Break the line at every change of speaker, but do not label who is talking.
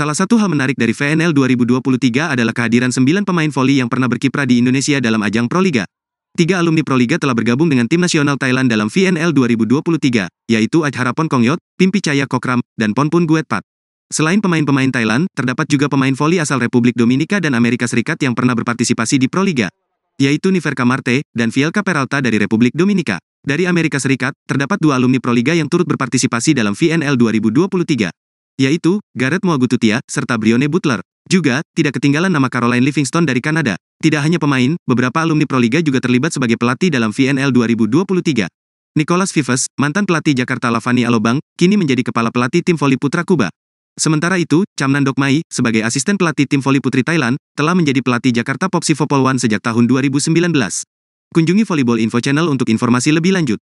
Salah satu hal menarik dari VNL 2023 adalah kehadiran 9 pemain voli yang pernah berkiprah di Indonesia dalam ajang Proliga. Tiga alumni Proliga telah bergabung dengan tim nasional Thailand dalam VNL 2023, yaitu Ajharapon Kongyot, Pimpi Chaya Kokram, dan Ponpun Guetpat. Selain pemain-pemain Thailand, terdapat juga pemain voli asal Republik Dominika dan Amerika Serikat yang pernah berpartisipasi di Proliga, yaitu Niverka Marte dan Vielka Peralta dari Republik Dominika. Dari Amerika Serikat, terdapat dua alumni Proliga yang turut berpartisipasi dalam VNL 2023 yaitu Gareth Moagututia serta Brione Butler. Juga, tidak ketinggalan nama Caroline Livingston dari Kanada. Tidak hanya pemain, beberapa alumni Proliga juga terlibat sebagai pelatih dalam VNL 2023. Nicholas Vives, mantan pelatih Jakarta Lavani Alobang, kini menjadi kepala pelatih tim voli putra Kuba. Sementara itu, Chamnan Dokmai, sebagai asisten pelatih tim voli putri Thailand, telah menjadi pelatih Jakarta Popsi One sejak tahun 2019. Kunjungi Volleyball Info Channel untuk informasi lebih lanjut.